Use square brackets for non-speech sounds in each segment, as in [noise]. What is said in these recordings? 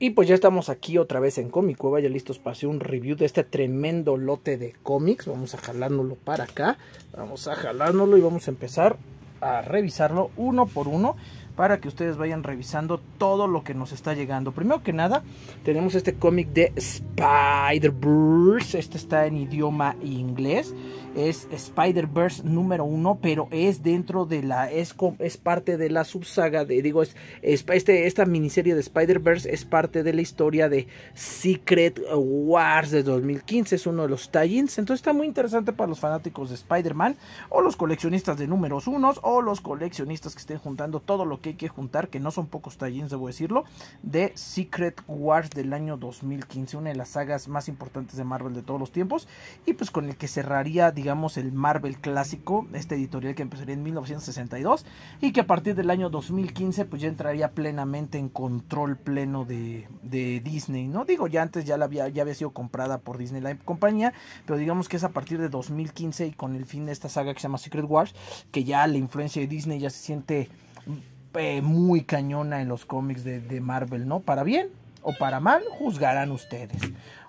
Y pues ya estamos aquí otra vez en Comic Cueva, ya listos para hacer un review de este tremendo lote de cómics. Vamos a jalárnoslo para acá, vamos a jalárnoslo y vamos a empezar a revisarlo uno por uno para que ustedes vayan revisando todo lo que nos está llegando. Primero que nada, tenemos este cómic de Spider-Verse. Este está en idioma inglés es Spider-Verse número uno, pero es dentro de la, es, es parte de la subsaga de, digo, es, este, esta miniserie de Spider-Verse es parte de la historia de Secret Wars de 2015, es uno de los tie entonces está muy interesante para los fanáticos de Spider-Man, o los coleccionistas de números unos, o los coleccionistas que estén juntando todo lo que hay que juntar, que no son pocos tie debo decirlo, de Secret Wars del año 2015, una de las sagas más importantes de Marvel de todos los tiempos, y pues con el que cerraría, digamos, digamos, el Marvel clásico, este editorial que empezaría en 1962 y que a partir del año 2015 pues ya entraría plenamente en control pleno de, de Disney, ¿no? Digo, ya antes ya, la había, ya había sido comprada por Disney la compañía, pero digamos que es a partir de 2015 y con el fin de esta saga que se llama Secret Wars, que ya la influencia de Disney ya se siente eh, muy cañona en los cómics de, de Marvel, ¿no? Para bien o para mal, juzgarán ustedes.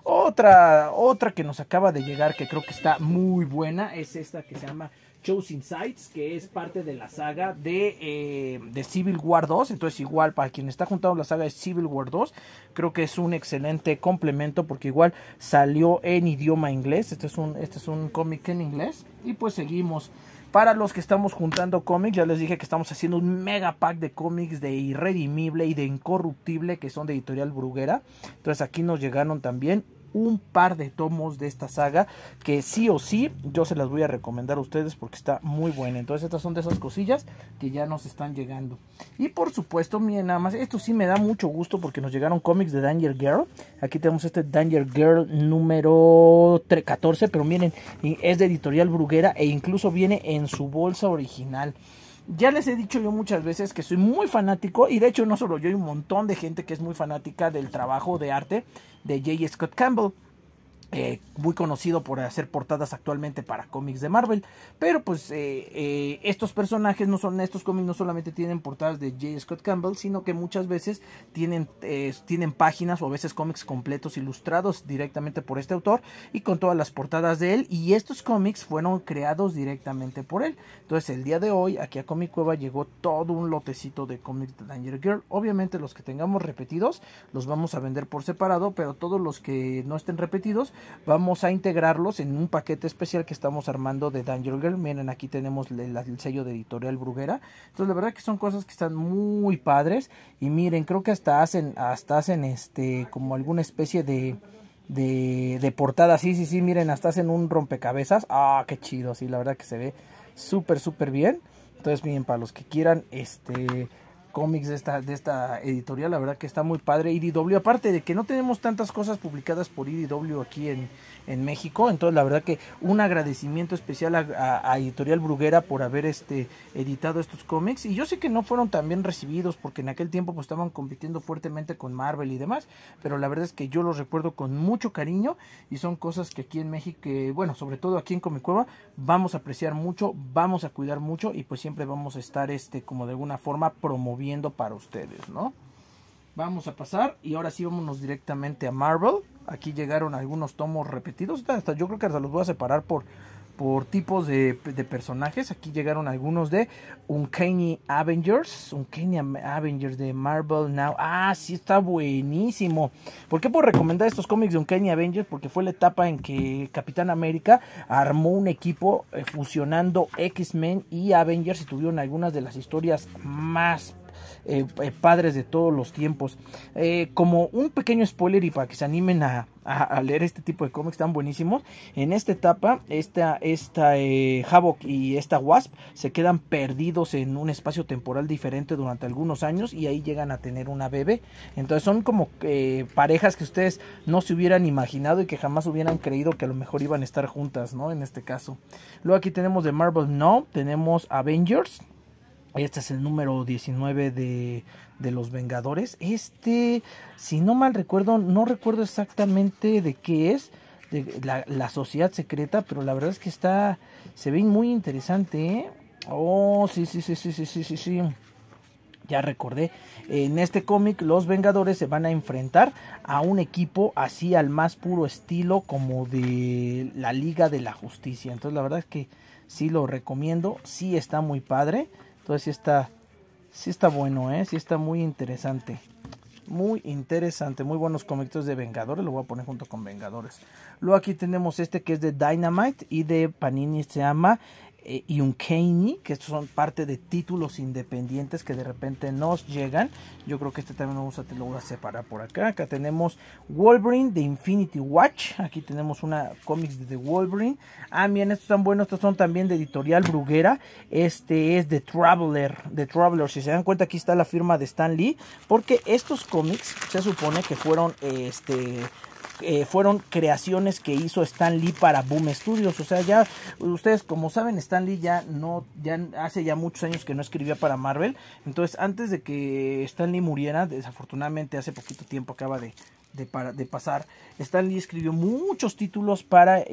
Otra, otra que nos acaba de llegar que creo que está muy buena es esta que se llama Chosen Sights. que es parte de la saga de, eh, de, Civil War 2. Entonces, igual para quien está juntando la saga de Civil War 2, creo que es un excelente complemento porque igual salió en idioma inglés. Este es un, este es un cómic en inglés. Y pues seguimos. Para los que estamos juntando cómics, ya les dije que estamos haciendo un mega pack de cómics de Irredimible y de Incorruptible, que son de Editorial Bruguera. Entonces aquí nos llegaron también un par de tomos de esta saga que sí o sí yo se las voy a recomendar a ustedes porque está muy buena. Entonces estas son de esas cosillas que ya nos están llegando. Y por supuesto, miren nada más, esto sí me da mucho gusto porque nos llegaron cómics de Danger Girl. Aquí tenemos este Danger Girl número 14, pero miren, es de editorial Bruguera e incluso viene en su bolsa original. Ya les he dicho yo muchas veces que soy muy fanático, y de hecho no solo yo, hay un montón de gente que es muy fanática del trabajo de arte de J. Scott Campbell. Eh, muy conocido por hacer portadas actualmente para cómics de Marvel. Pero pues eh, eh, estos personajes no son, estos cómics no solamente tienen portadas de J. Scott Campbell, sino que muchas veces tienen, tienen páginas o a veces cómics completos ilustrados directamente por este autor y con todas las portadas de él. Y estos cómics fueron creados directamente por él. Entonces el día de hoy aquí a Comic Cueva llegó todo un lotecito de cómics de Danger Girl. Obviamente los que tengamos repetidos los vamos a vender por separado, pero todos los que no estén repetidos Vamos a integrarlos en un paquete especial que estamos armando de Danger Girl. Miren, aquí tenemos el, sello de editorial Bruguera. Entonces, la verdad que son cosas que están muy padres. Y miren, creo que hasta hacen, hasta hacen este, como alguna especie de, de, de portada. Sí, sí, sí, miren, hasta hacen un rompecabezas. Ah, qué chido, sí, la verdad que se ve súper, súper bien. Entonces, miren, para los que quieran, este cómics de esta, de esta editorial. La verdad que está muy padre. IDW, aparte de que no tenemos tantas cosas publicadas por IDW aquí en, en México. Entonces, la verdad que un agradecimiento especial a, Editorial Bruguera por haber este, editado estos cómics. Y yo sé que no fueron tan bien recibidos porque en aquel tiempo pues, estaban compitiendo fuertemente con Marvel y demás. Pero la verdad es que yo los recuerdo con mucho cariño y son cosas que aquí en México, bueno, sobre todo aquí en Cueva, vamos a apreciar mucho, vamos a cuidar mucho y pues siempre vamos a estar, este, como de alguna forma, promoviendo Viendo para ustedes, ¿no? Vamos a pasar y ahora sí vámonos directamente a Marvel. Aquí llegaron algunos tomos repetidos. Hasta, yo creo que hasta los voy a separar por, por tipos de, personajes. Aquí llegaron algunos de Uncanny Avengers. Uncanny Avengers de Marvel Now. Ah, sí, está buenísimo. ¿Por qué por recomendar estos cómics de Uncanny Avengers? Porque fue la etapa en que Capitán América armó un equipo eh, fusionando X-Men y Avengers y tuvieron algunas de las historias más eh, eh, padres de todos los tiempos. Eh, como un pequeño spoiler y para que se animen a, leer este tipo de cómics están buenísimos, en esta etapa, esta, esta Havoc y esta Wasp se quedan perdidos en un espacio temporal diferente durante algunos años y ahí llegan a tener una bebé. Entonces son como parejas que ustedes no se hubieran imaginado y que jamás hubieran creído que a lo mejor iban a estar juntas, ¿no? En este caso. Luego aquí tenemos de Marvel No, tenemos Avengers, este es el número 19 de, de, los Vengadores. Este, si no mal recuerdo, no recuerdo exactamente de qué es. De la, la sociedad secreta, pero la verdad es que está, se ve muy interesante. ¿eh? Oh, sí, sí, sí, sí, sí, sí, sí, sí. Ya recordé, en este cómic los Vengadores se van a enfrentar a un equipo así al más puro estilo como de la Liga de la Justicia. Entonces la verdad es que sí lo recomiendo, sí está muy padre. Entonces sí está, está bueno, ¿eh? sí está muy interesante. Muy interesante, muy buenos cómics de Vengadores, lo voy a poner junto con Vengadores. Luego aquí tenemos este que es de Dynamite y de Panini se llama eh, y un Kenny que estos son parte de títulos independientes que de repente nos llegan. Yo creo que este también lo vamos a, lo voy separar por acá. Acá tenemos Wolverine de Infinity Watch. Aquí tenemos una cómics de Wolverine. Ah, miren, estos están buenos. Estos son también de editorial Bruguera. Este es de Traveler. De Traveler, si se dan cuenta, aquí está la firma de Stan Lee. Porque estos cómics se supone que fueron este eh, fueron creaciones que hizo Stan Lee para Boom Studios. O sea, ya ustedes como saben, Stan Lee ya no, ya hace ya muchos años que no escribía para Marvel. Entonces, antes de que Stan Lee muriera, desafortunadamente hace poquito tiempo acaba de, de, para, de pasar. escribió muchos títulos para,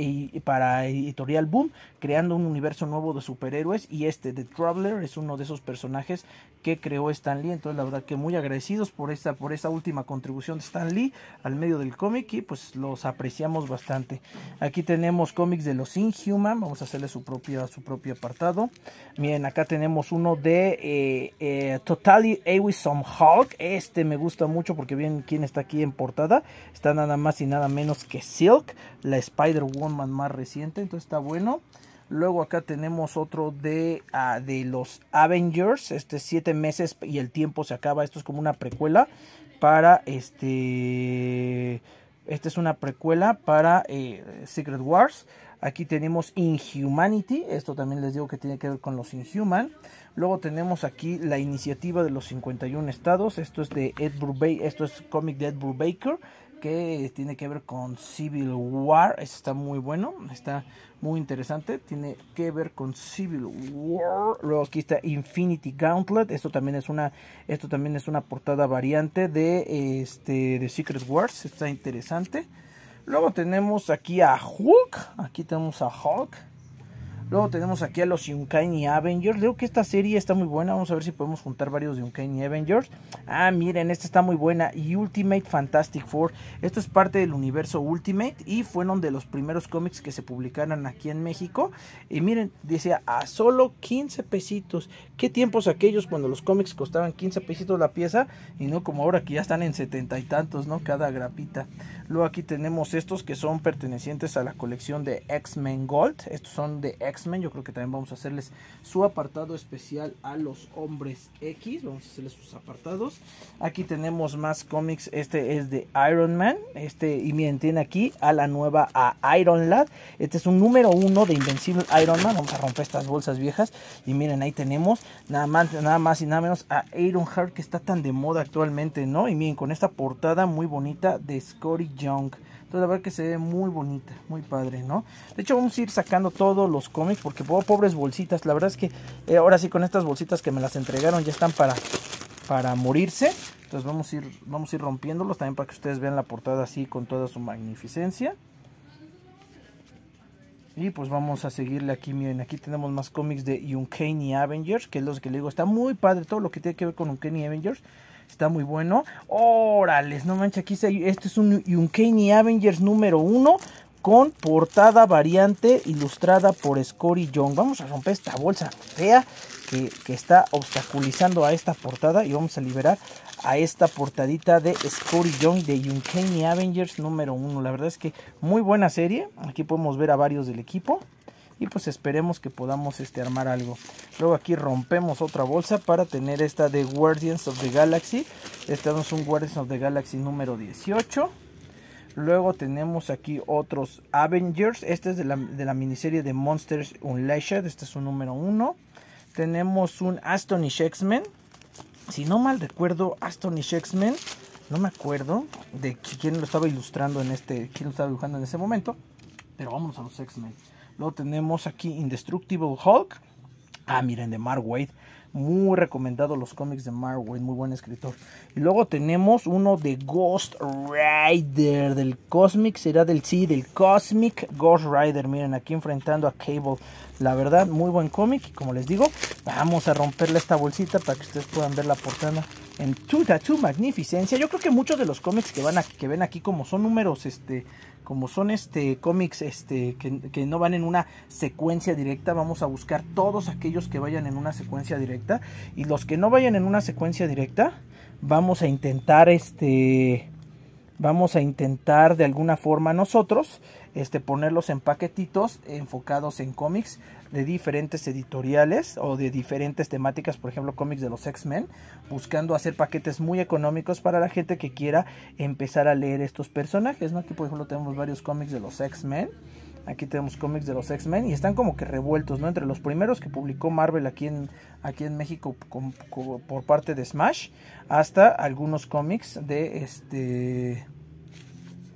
para Editorial Boom, creando un universo nuevo de superhéroes y este, de Traveler, es uno de esos personajes que creó Stan Lee, Entonces la verdad que muy agradecidos por esta, por última contribución de Stan Lee al medio del cómic y pues los apreciamos bastante. Aquí tenemos cómics de los Inhuman, vamos a hacerle su propio, su propio apartado. Miren, acá tenemos uno de eh, eh, Totally Awesome Hulk, este me gusta mucho porque bien quién está aquí en portada Está nada más y nada menos que Silk, la Spider-Woman más reciente. Entonces está bueno. Luego acá tenemos otro de, ah, de los Avengers. Este siete meses y el tiempo se acaba. Esto es como una precuela para este. Esta es una precuela para eh, Secret Wars. Aquí tenemos Inhumanity, esto también les digo que tiene que ver con los Inhuman. Luego tenemos aquí la iniciativa de los 51 estados, esto es de Ed Brubaker, esto es cómic de Ed Brubaker que tiene que ver con Civil War, este está muy bueno, está muy interesante, tiene que ver con Civil War. Luego aquí está Infinity Gauntlet, esto también es una esto también es una portada variante de este de Secret Wars, está interesante. Luego tenemos aquí a Hulk. Aquí tenemos a Hulk. Luego tenemos aquí a los Uncanny Avengers. Creo que esta serie está muy buena. Vamos a ver si podemos juntar varios de Uncanny Avengers. Ah, miren, esta está muy buena. Y Ultimate Fantastic Four. Esto es parte del universo Ultimate y fueron de los primeros cómics que se publicaron aquí en México. Y miren, decía a solo 15 pesitos. ¿Qué tiempos aquellos cuando los cómics costaban 15 pesitos la pieza? Y no como ahora que ya están en setenta y tantos, ¿no? Cada grapita. Luego aquí tenemos estos que son pertenecientes a la colección de X-Men Gold. Estos son de X yo creo que también vamos a hacerles su apartado especial a los hombres X. Vamos a hacerles sus apartados. Aquí tenemos más cómics. Este es de Iron Man. Este, y miren, tiene aquí a la nueva a Iron Lad. Este es un número uno de Invencible Iron Man. Vamos a romper estas bolsas viejas. Y miren, ahí tenemos nada más, nada más y nada menos a Iron Heart que está tan de moda actualmente, ¿no? Y miren, con esta portada muy bonita de Scotty Young. Entonces la verdad que se ve muy bonita, muy padre, ¿no? De hecho vamos a ir sacando todos los cómics porque pobre pobres bolsitas. La verdad es que eh, ahora sí con estas bolsitas que me las entregaron ya están para, para morirse. Entonces vamos a, ir, vamos a ir rompiéndolos también para que ustedes vean la portada así con toda su magnificencia. Y pues vamos a seguirle aquí, miren, aquí tenemos más cómics de Uncanny Avengers, que es los que le digo, está muy padre todo lo que tiene que ver con Uncanny Avengers. Está muy bueno. Órales, no manches, aquí este es un Uncanny Avengers número 1 con portada variante ilustrada por Scory Young. Vamos a romper esta bolsa fea que, está obstaculizando a esta portada y vamos a liberar a esta portadita de Scory Young de Uncanny Avengers número 1. La verdad es que muy buena serie. Aquí podemos ver a varios del equipo y pues esperemos que podamos este, armar algo. Luego aquí rompemos otra bolsa para tener esta de Guardians of the Galaxy. Este es un Guardians of the Galaxy número 18. Luego tenemos aquí otros Avengers. Este es de la, miniserie de Monsters Unleashed. Este es un número 1. Tenemos un Astonish X-Men. Si no mal recuerdo, Astonish X-Men. No me acuerdo de quién lo estaba ilustrando en este. Quién lo estaba dibujando en ese momento. Pero vamos a los X-Men. Luego tenemos aquí, Indestructible Hulk. Ah, miren, de Mark Wade. Muy recomendado los cómics de Mark Wade, muy buen escritor. Y luego tenemos uno de Ghost Rider, del Cosmic, será del sí, del Cosmic Ghost Rider. Miren, aquí enfrentando a Cable. La verdad, muy buen cómic. Y como les digo, vamos a romperle esta bolsita para que ustedes puedan ver la portada en tu, magnificencia. Yo creo que muchos de los cómics que van a, que ven aquí, como son números este, como son este cómics este, que, no van en una secuencia directa, vamos a buscar todos aquellos que vayan en una secuencia directa. Y los que no vayan en una secuencia directa, vamos a intentar este vamos a intentar de alguna forma nosotros este, ponerlos en paquetitos enfocados en cómics de diferentes editoriales o de diferentes temáticas, por ejemplo cómics de los X-Men, buscando hacer paquetes muy económicos para la gente que quiera empezar a leer estos personajes, ¿no? Aquí por ejemplo tenemos varios cómics de los X-Men. Aquí tenemos cómics de los X-Men y están como que revueltos, ¿no? Entre los primeros que publicó Marvel aquí en, aquí en México por parte de Smash, hasta algunos cómics de este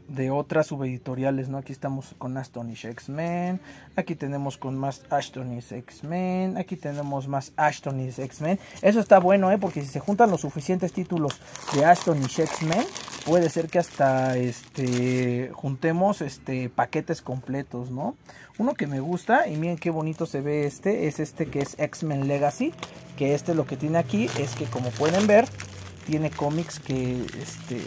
de otras subeditoriales, ¿no? Aquí estamos con Astonish X-Men, aquí tenemos con más Astonish X-Men, aquí tenemos más Astonish X-Men. Eso está bueno, ¿eh? Porque si se juntan los suficientes títulos de Astonish X-Men, puede ser que hasta este juntemos este paquetes completos, ¿no? Uno que me gusta y miren qué bonito se ve este, es este que es X-Men Legacy, que este lo que tiene aquí es que como pueden ver tiene cómics que este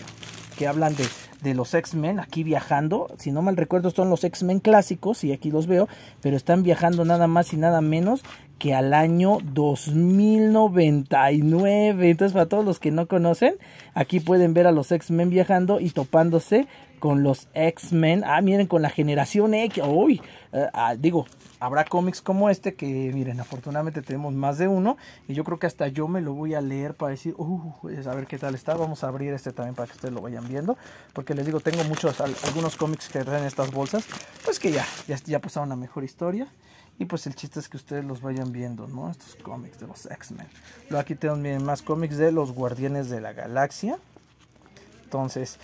que hablan de, de los X-Men aquí viajando. Si no mal recuerdo, son los X-Men clásicos, y aquí los veo, pero están viajando nada más y nada menos que al año 2099. Entonces, para todos los que no conocen, aquí pueden ver a los X-Men viajando y topándose con los X-Men. Ah, miren, con la generación X. Uy, eh, ah, digo, habrá cómics como este que, miren, afortunadamente tenemos más de uno. Y yo creo que hasta yo me lo voy a leer para decir, uh, a ver qué tal está. Vamos a abrir este también para que ustedes lo vayan viendo. Porque les digo, tengo muchos, algunos cómics que traen estas bolsas. Pues que ya, ya, ya pasaron a mejor historia. Y pues el chiste es que ustedes los vayan viendo, ¿no? Estos cómics de los X-Men. aquí tengo miren, más cómics de los Guardianes de la Galaxia. Entonces,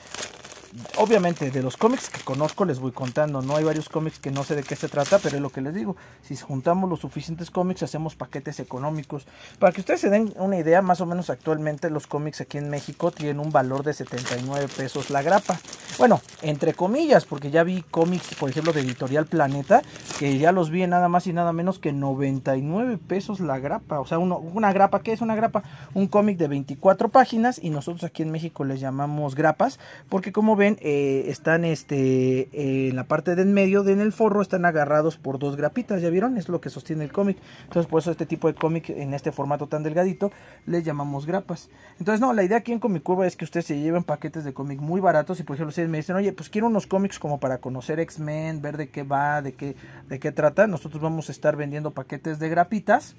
obviamente de los cómics que conozco les voy contando, no hay varios cómics que no sé de qué se trata, pero es lo que les digo, si juntamos los suficientes cómics hacemos paquetes económicos. Para que ustedes se den una idea, más o menos actualmente los cómics aquí en México tienen un valor de 79 pesos la grapa. Bueno, entre comillas, porque ya vi cómics, por ejemplo, de Editorial Planeta, que ya los vi nada más y nada menos que 99 pesos la grapa, o sea, una grapa, ¿qué es una grapa? Un cómic de 24 páginas y nosotros aquí en México les llamamos grapas, porque como eh, están este, en la parte de en medio, de en el forro, están agarrados por dos grapitas, ¿ya vieron? Es lo que sostiene el cómic. Entonces, por eso este tipo de cómic, en este formato tan delgadito, le llamamos grapas. Entonces, no, la idea aquí en Comic Cueva es que ustedes se lleven paquetes de cómic muy baratos y, por ejemplo, ustedes me dicen, oye, pues quiero unos cómics como para conocer X-Men, ver de qué va, de qué, de qué trata. Nosotros vamos a estar vendiendo paquetes de grapitas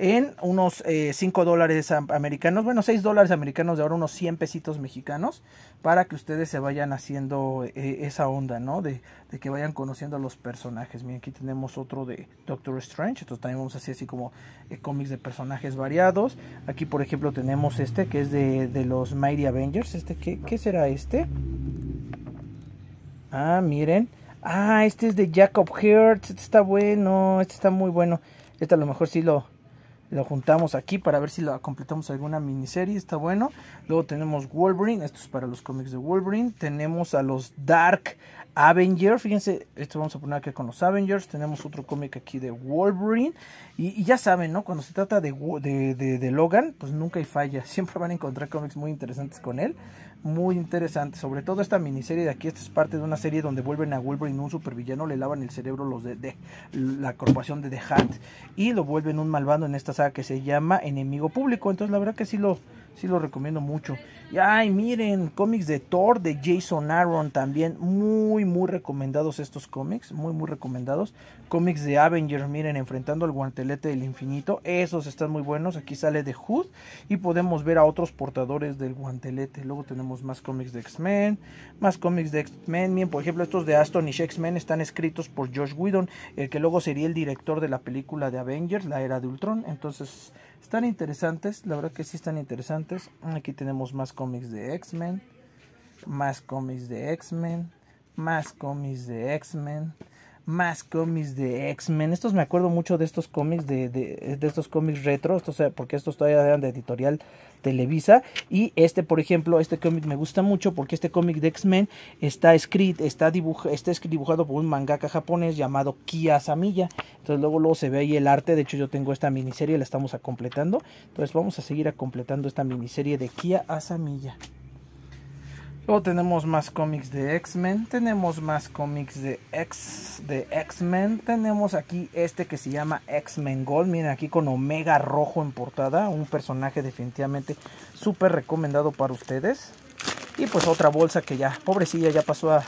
en unos 5 eh, dólares americanos, bueno, 6 dólares americanos de ahora, unos 100 pesitos mexicanos, para que ustedes se vayan haciendo eh, esa onda, ¿no? De, que vayan conociendo a los personajes. Miren, aquí tenemos otro de Doctor Strange, entonces también vamos a así como eh, cómics de personajes variados. Aquí, por ejemplo, tenemos este que es de, los Mighty Avengers. Este, ¿qué, ¿Qué será este? Ah, miren. Ah, este es de Jacob Hertz, este está bueno, este está muy bueno. Este a lo mejor sí lo lo juntamos aquí para ver si lo completamos alguna miniserie, está bueno. Luego tenemos Wolverine, esto es para los cómics de Wolverine. Tenemos a los Dark Avengers, fíjense, esto vamos a poner aquí con los Avengers. Tenemos otro cómic aquí de Wolverine. Y, ya saben, ¿no? Cuando se trata de, de, de Logan, pues nunca hay falla. [laughs] Siempre van a encontrar cómics muy interesantes con él muy interesante. Sobre todo esta miniserie de aquí, esta es parte de una serie donde vuelven a Wolverine un supervillano, le lavan el cerebro los de, la corporación de The Hunt y lo vuelven un malvado en esta saga que se llama Enemigo Público. Entonces la verdad que sí lo, Sí lo recomiendo mucho. Y ay, miren, cómics de Thor de Jason Aaron también. Muy, muy recomendados estos cómics. Muy, muy recomendados. Cómics de Avengers, miren, enfrentando al guantelete del infinito. Esos están muy buenos. Aquí sale de Hood. Y podemos ver a otros portadores del guantelete. Luego tenemos más cómics de X-Men. Más cómics de X-Men. Miren, por ejemplo, estos de Aston y X-Men están escritos por Josh Whedon, el que luego sería el director de la película de Avengers, la era de Ultron. Entonces están interesantes, la verdad que sí están interesantes. Aquí tenemos más cómics de X-Men, más cómics de X-Men, más cómics de X-Men más cómics de X-Men. Estos me acuerdo mucho de estos cómics de, estos cómics retro, porque estos todavía eran de editorial Televisa. Y este, por ejemplo, este cómic me gusta mucho porque este cómic de X-Men está escrito, está, dibujado por un mangaka japonés llamado Kia Asamilla. Entonces luego, luego se ve ahí el arte. De hecho, yo tengo esta miniserie, la estamos completando. Entonces vamos a seguir a completando esta miniserie de Kia Asamilla. Luego tenemos más cómics de X-Men, tenemos más cómics de X de X-Men, tenemos aquí este que se llama X-Men Gold, miren aquí con Omega rojo en portada, un personaje definitivamente súper recomendado para ustedes. Y pues otra bolsa que ya, pobrecilla, ya pasó a,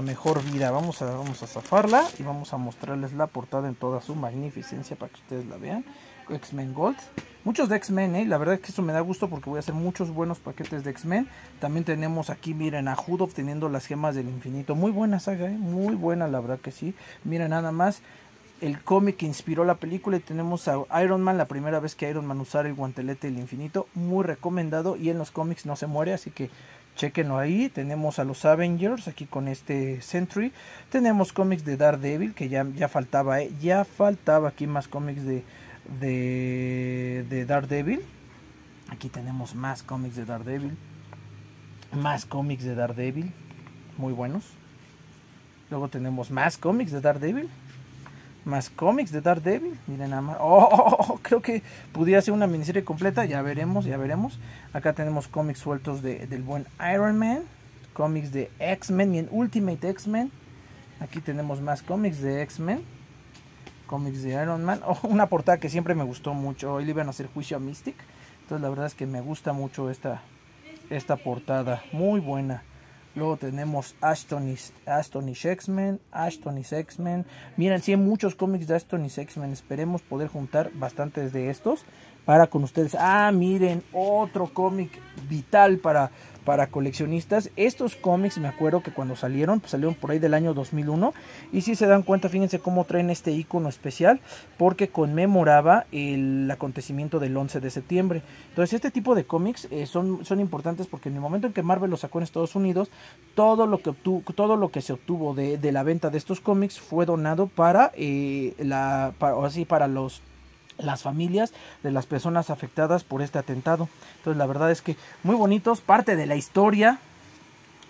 mejor vida. Vamos a, vamos a zafarla y vamos a mostrarles la portada en toda su magnificencia para que ustedes la vean. X-Men Gold. Muchos de X-Men, ¿eh? la verdad es que eso me da gusto porque voy a hacer muchos buenos paquetes de X-Men. También tenemos aquí, miren, a Hudov teniendo las gemas del infinito. Muy buena saga, ¿eh? muy buena, la verdad que sí. Miren, nada más el cómic que inspiró la película y tenemos a Iron Man, la primera vez que Iron Man usara el guantelete del infinito, muy recomendado y en los cómics no se muere, así que chequenlo ahí. Tenemos a los Avengers aquí con este Sentry, tenemos cómics de Daredevil que ya, ya faltaba, eh. ya faltaba aquí más cómics de de, de Daredevil. Aquí tenemos más cómics de Daredevil. Más cómics de Daredevil. Muy buenos. Luego tenemos más cómics de Daredevil. Más cómics de Daredevil. Miren nada más. Oh, oh, oh, creo que pudiera ser una miniserie completa. Ya veremos, ya veremos. Acá tenemos cómics sueltos de, del buen Iron Man. Cómics de X-Men y en Ultimate X-Men. Aquí tenemos más cómics de X-Men cómics de Iron Man. [laughs] una portada que siempre me gustó mucho. Hoy le iban a hacer juicio a Mystic. Entonces la verdad es que me gusta mucho esta, esta portada. Muy buena. Luego tenemos Ashton y, X-Men, Ashton X-Men. Miren, si hay muchos cómics de Ashton y X-Men. Esperemos poder juntar bastantes de estos para con ustedes. Ah, miren, otro cómic vital para para coleccionistas. Estos cómics, me acuerdo que cuando salieron, pues, salieron por ahí del año 2001. Y si se dan cuenta, fíjense cómo traen este icono especial, porque conmemoraba el acontecimiento del 11 de septiembre. Entonces, este tipo de cómics eh, son, son importantes porque en el momento en que Marvel los sacó en Estados Unidos, todo lo que, todo lo que se obtuvo de, de la venta de estos cómics fue donado para, eh, la, así, para los las familias de las personas afectadas por este atentado. Entonces la verdad es que muy bonitos, parte de la historia,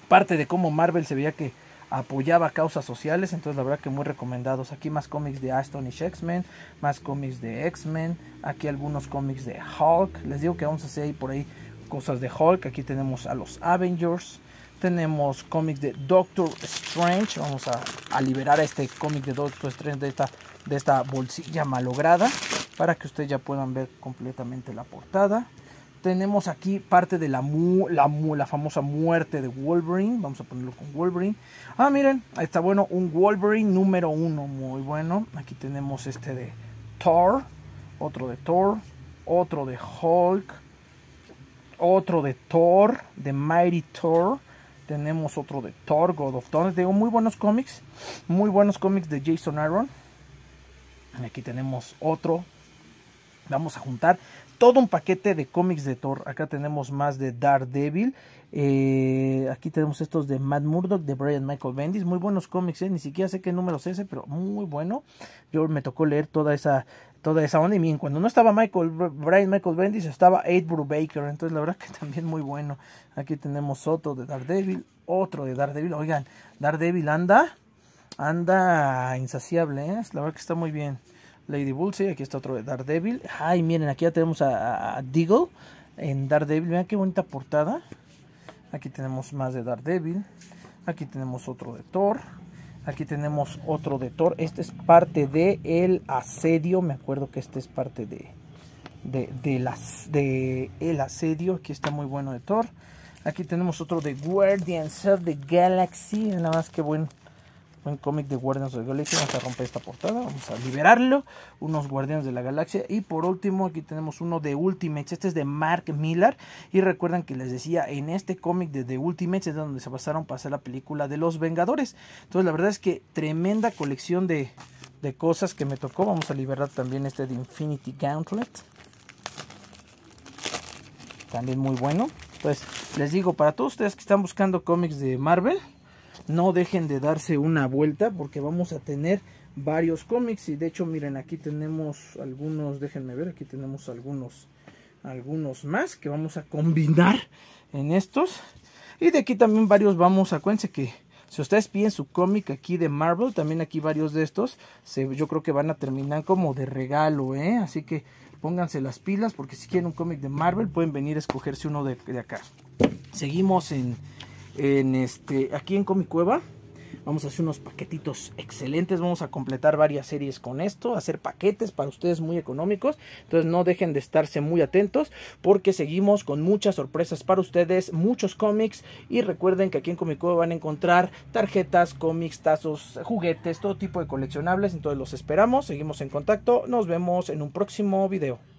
parte de cómo Marvel se veía que apoyaba causas sociales, entonces la verdad que muy recomendados. Aquí más cómics de Aston y X-Men, más cómics de X-Men, aquí algunos cómics de Hulk. Les digo que vamos a hacer por ahí cosas de Hulk. Aquí tenemos a los Avengers, tenemos cómics de Doctor Strange. Vamos a, liberar a este cómic de Doctor Strange de esta, de esta bolsilla malograda para que ustedes ya puedan ver completamente la portada. Tenemos aquí parte de la, la, famosa muerte de Wolverine. Vamos a ponerlo con Wolverine. Ah, miren, ahí está bueno, un Wolverine número uno, muy bueno. Aquí tenemos este de Thor, otro de Thor, otro de Hulk, otro de Thor, de Mighty Thor. Tenemos otro de Thor, God of Thunder. Digo, muy buenos cómics. Muy buenos cómics de Jason Aaron. Aquí tenemos otro Vamos a juntar todo un paquete de cómics de Thor. Acá tenemos más de Daredevil. Eh, aquí tenemos estos de Matt Murdock, de Brian Michael Bendis. Muy buenos cómics, eh. ni siquiera sé qué número es ese, pero muy bueno. Yo me tocó leer toda esa, toda esa onda. Y cuando no estaba Michael, Brian Michael Bendis, estaba Ed Brubaker. Entonces, la verdad que [laughs] también muy bueno. Aquí tenemos otro de Daredevil, otro de Daredevil. Oigan, Daredevil anda, anda insaciable. Eh. La verdad que está muy bien. Lady Bullseye, aquí está otro de Daredevil. Ay, miren, aquí ya tenemos a, Diggle Deagle en Daredevil. Vean qué bonita portada. Aquí tenemos más de Daredevil. Aquí tenemos otro de Thor. Aquí tenemos otro de Thor. Este es parte de el asedio. Me acuerdo que este es parte de, de, las, de el asedio. Aquí está muy bueno de Thor. Aquí tenemos otro de Guardians of the Galaxy. Nada más que bueno. Un cómic de Guardians de la Galaxia. Vamos a romper esta portada. Vamos a liberarlo. Unos Guardianes de la Galaxia. Y por último, aquí tenemos uno de Ultimates. Este es de Mark Millar. Y recuerdan que les decía, en este cómic de The Ultimates es donde se basaron para hacer la película de Los Vengadores. Entonces, la verdad es que tremenda colección de, de cosas que me tocó. Vamos a liberar también este de Infinity Gauntlet. También muy bueno. Pues les digo, para todos ustedes que están buscando cómics de Marvel, no dejen de darse una vuelta porque vamos a tener varios cómics y de hecho miren aquí tenemos algunos déjenme ver aquí tenemos algunos algunos más que vamos a combinar en estos y de aquí también varios vamos acuérdense que si ustedes piden su cómic aquí de Marvel, también aquí varios de estos, yo creo que van a terminar como de regalo, ¿eh? Así que pónganse las pilas porque si quieren un cómic de Marvel pueden venir a escogerse uno de acá. Seguimos en, en este, aquí en Comic Cueva. Vamos a hacer unos paquetitos excelentes. Vamos a completar varias series con esto. Hacer paquetes para ustedes muy económicos. Entonces no dejen de estarse muy atentos. Porque seguimos con muchas sorpresas para ustedes. Muchos cómics. Y recuerden que aquí en Comic Cueva van a encontrar tarjetas, cómics, tazos, juguetes. Todo tipo de coleccionables. Entonces los esperamos. Seguimos en contacto. Nos vemos en un próximo video.